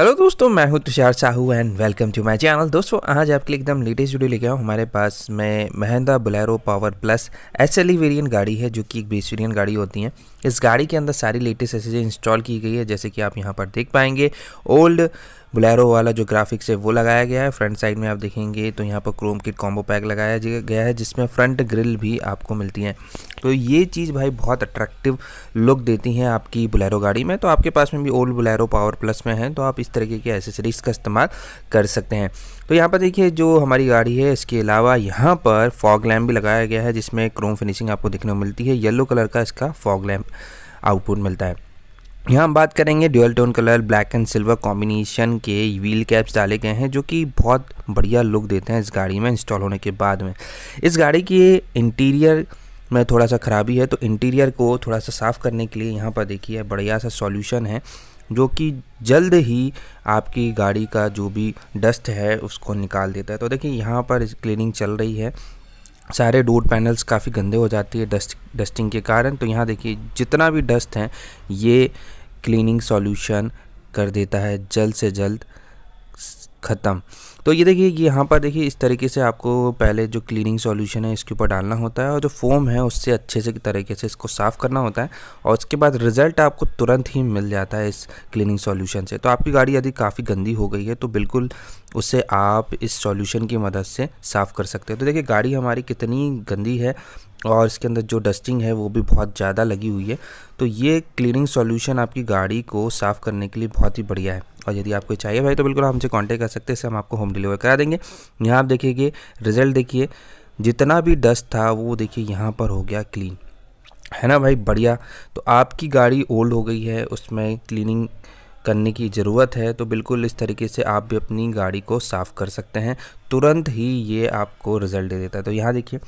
Hello दोस्तों मैं हूं Tushar Sahu and welcome to my channel दोस्तों आज आपके लिए एकदम लेटेस्ट वीडियो लेके आया हमारे पास में Mahindra Bolero power plus S L गाड़ी है जो कि एक बीस वेरियन गाड़ी होती है इस गाड़ी के अंदर सारी लेटेस्ट एसेज इंस्टॉल की गई है जैसे कि आप यहां पर देख पाएंगे ओल्ड बुलेरो वाला जो ग्राफिक्स है वो लगाया गया है फ्रंट साइड में आप देखेंगे तो यहाँ पर क्रोम किट कॉम्बो पैक लगाया गया है जिसमें फ्रंट ग्रिल भी आपको मिलती है तो ये चीज़ भाई बहुत अट्रैक्टिव लुक देती हैं आपकी बुलेरो गाड़ी में तो आपके पास में भी ओल्ड बुलेरो पावर प्लस में है तो आप इस तरीके की एसेसरीज़ का इस्तेमाल कर सकते हैं तो यहाँ पर देखिए जो हमारी गाड़ी है इसके अलावा यहाँ पर फॉग लैम्प भी लगाया गया है जिसमें क्रोम फिनिशिंग आपको देखने को मिलती है येलो कलर का इसका फॉग लैम्प आउटपुट मिलता है यहाँ हम बात करेंगे dual tone colour black and silver combination के व्हील कैप्स डाले गए हैं जो कि बहुत बढ़िया लुक देते हैं इस गाड़ी में इंस्टॉल होने के बाद में इस गाड़ी की इंटीरियर में थोड़ा सा ख़राबी है तो इंटीरियर को थोड़ा सा साफ़ करने के लिए यहाँ पर देखिए बढ़िया सा सॉल्यूशन है जो कि जल्द ही आपकी गाड़ी का जो भी डस्ट है उसको निकाल देता है तो देखिए यहाँ पर क्लीनिंग चल रही है सारे डोर पैनल्स काफ़ी गंदे हो जाते हैं डस्ट डस्टिंग के कारण तो यहाँ देखिए जितना भी डस्ट है ये क्लीनिंग सॉल्यूशन कर देता है जल्द से जल्द ख़त्म तो ये देखिए यहाँ पर देखिए इस तरीके से आपको पहले जो क्लीनिंग सॉल्यूशन है इसके ऊपर डालना होता है और जो फोम है उससे अच्छे से तरीके से इसको साफ़ करना होता है और उसके बाद रिज़ल्ट आपको तुरंत ही मिल जाता है इस क्लीनिंग सॉल्यूशन से तो आपकी गाड़ी यदि काफ़ी गंदी हो गई है तो बिल्कुल उससे आप इस सॉल्यूशन की मदद से साफ़ कर सकते हैं तो देखिए गाड़ी हमारी कितनी गंदी है और इसके अंदर जो डस्टिंग है वो भी बहुत ज़्यादा लगी हुई है तो ये क्लीनिंग सॉल्यूशन आपकी गाड़ी को साफ़ करने के लिए बहुत ही बढ़िया है और यदि आपको चाहिए भाई तो बिल्कुल आप हमसे कॉन्टैक्ट कर सकते हैं इसे हम आपको होम डिलीवर करा देंगे यहाँ आप देखिए रिजल्ट देखिए जितना भी डस्ट था वो देखिए यहाँ पर हो गया क्लीन है ना भाई बढ़िया तो आपकी गाड़ी ओल्ड हो गई है उसमें क्लीनिंग करने की ज़रूरत है तो बिल्कुल इस तरीके से आप भी अपनी गाड़ी को साफ़ कर सकते हैं तुरंत ही ये आपको रिज़ल्ट दे देता है तो यहाँ देखिए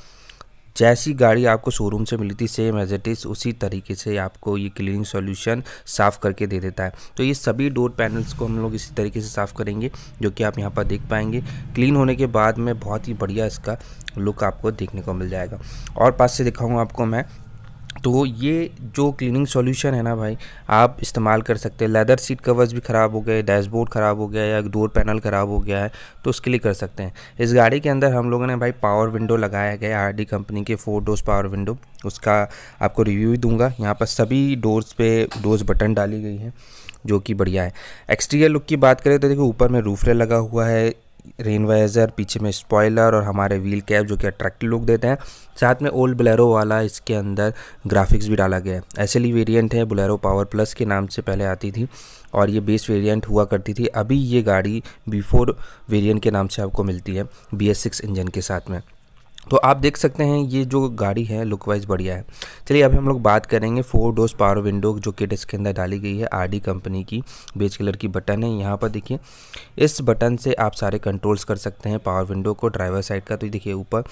जैसी गाड़ी आपको शोरूम से मिली थी सेम एज इट इज़ उसी तरीके से आपको ये क्लीनिंग सॉल्यूशन साफ़ करके दे देता है तो ये सभी डोर पैनल्स को हम लोग इसी तरीके से साफ़ करेंगे जो कि आप यहाँ पर देख पाएंगे क्लीन होने के बाद में बहुत ही बढ़िया इसका लुक आपको देखने को मिल जाएगा और पास से दिखाऊँगा आपको मैं तो ये जो क्लीनिंग सॉल्यूशन है ना भाई आप इस्तेमाल कर सकते हैं लेदर सीट कवर्स भी ख़राब हो गए डैशबोर्ड ख़राब हो गया या डोर पैनल ख़राब हो गया है तो उसके लिए कर सकते हैं इस गाड़ी के अंदर हम लोगों ने भाई पावर विंडो लगाया गया आर डी कंपनी के फोर डोर्स पावर विंडो उसका आपको रिव्यू दूंगा यहाँ पर सभी डोर्स पे डोर्स बटन डाली गई है जो कि बढ़िया है एक्सटीरियर लुक की बात करें तो देखो ऊपर में रूफरे लगा हुआ है रेन वाइजर पीछे में स्पॉयलर और हमारे व्हील कैप जो कि अट्रैक्टिव लुक देते हैं साथ में ओल्ड बुलेरो वाला इसके अंदर ग्राफिक्स भी डाला गया है ऐसे ही वेरियंट है बुलेरो पावर प्लस के नाम से पहले आती थी और ये बेस वेरियंट हुआ करती थी अभी ये गाड़ी बी फोर वेरियंट के नाम से आपको मिलती है बी एस सिक्स इंजन के साथ में तो आप देख सकते हैं ये जो गाड़ी है लुक वाइज बढ़िया है चलिए अभी हम लोग बात करेंगे फोर डोज पावर विंडो जो किट इसके अंदर डाली गई है आरडी कंपनी की बेज कलर की बटन है यहाँ पर देखिए इस बटन से आप सारे कंट्रोल्स कर सकते हैं पावर विंडो को ड्राइवर साइड का तो देखिए ऊपर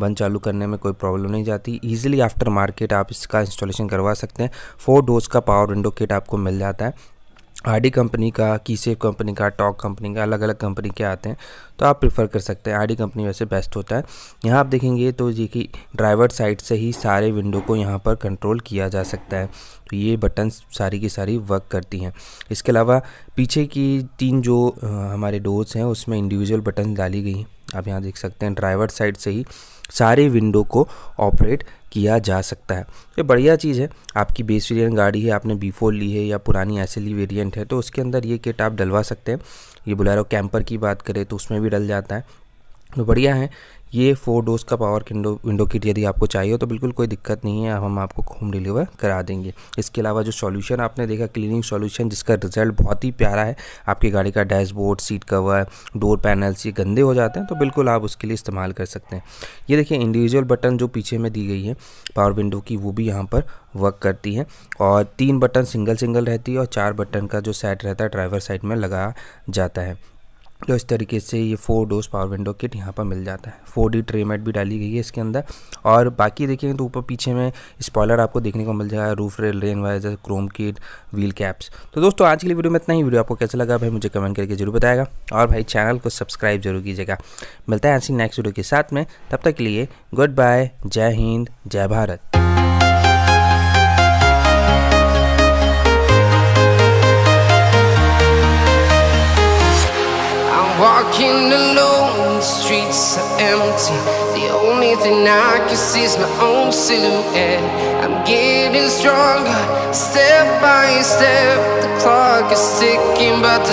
बंद चालू करने में कोई प्रॉब्लम नहीं जाती ईजिली आफ्टर मार्केट आप इसका इंस्टॉलेशन करवा सकते हैं फोर डोज का पावर विंडो किट आपको मिल जाता है आईडी कंपनी का सेफ कंपनी का टॉक कंपनी का अलग अलग कंपनी के आते हैं तो आप प्रीफर कर सकते हैं आईडी कंपनी वैसे बेस्ट होता है यहाँ आप देखेंगे तो ये कि ड्राइवर साइड से ही सारे विंडो को यहाँ पर कंट्रोल किया जा सकता है तो ये बटन सारी की सारी वर्क करती हैं इसके अलावा पीछे की तीन जो हमारे डोर्स हैं उसमें इंडिविजुअल बटन डाली गई हैं आप यहाँ देख सकते हैं ड्राइवर साइड से ही सारे विंडो को ऑपरेट किया जा सकता है ये बढ़िया चीज़ है आपकी बेस वेरियंट गाड़ी है आपने बी फोर ली है या पुरानी एस एल e वेरियंट है तो उसके अंदर ये किट आप डलवा सकते हैं ये बुलारो कैंपर की बात करें तो उसमें भी डल जाता है तो बढ़िया है ये फोर डोज का पावर विंडो विंडो किट यदि आपको चाहिए तो बिल्कुल कोई दिक्कत नहीं है हम आपको होम डिलीवर करा देंगे इसके अलावा जो सॉल्यूशन आपने देखा क्लीनिंग सॉल्यूशन जिसका रिजल्ट बहुत ही प्यारा है आपकी गाड़ी का dashboard seat cover door panels ये गंदे हो जाते हैं तो बिल्कुल आप उसके लिए इस्तेमाल कर सकते हैं ये देखिए इंडिविजुअल बटन जो पीछे में दी गई है पावर विंडो की वो भी यहाँ पर वर्क करती है और तीन बटन सिंगल सिंगल रहती है और चार बटन का जो सेट रहता है ड्राइवर साइड में लगा जाता है तो इस तरीके से ये four doors power window kit यहाँ पर मिल जाता है फोर डी ट्रेमेट भी डाली गई है इसके अंदर और बाकी देखेंगे तो ऊपर पीछे में स्पॉयलर आपको देखने को मिल जाएगा roof rail rain visor chrome kit wheel caps तो दोस्तों आज के लिए वीडियो में इतना ही वीडियो आपको कैसा लगा भाई मुझे कमेंट करके जरूर बताएगा और भाई चैनल को सब्सक्राइब जरूर कीजिएगा मिलता है ऐसी नेक्स्ट वीडियो के साथ में तब तक के लिए गुड बाय जय हिंद जय Bharat The only thing I can see is my own silhouette. I'm getting stronger, step by step. The clock is ticking, but the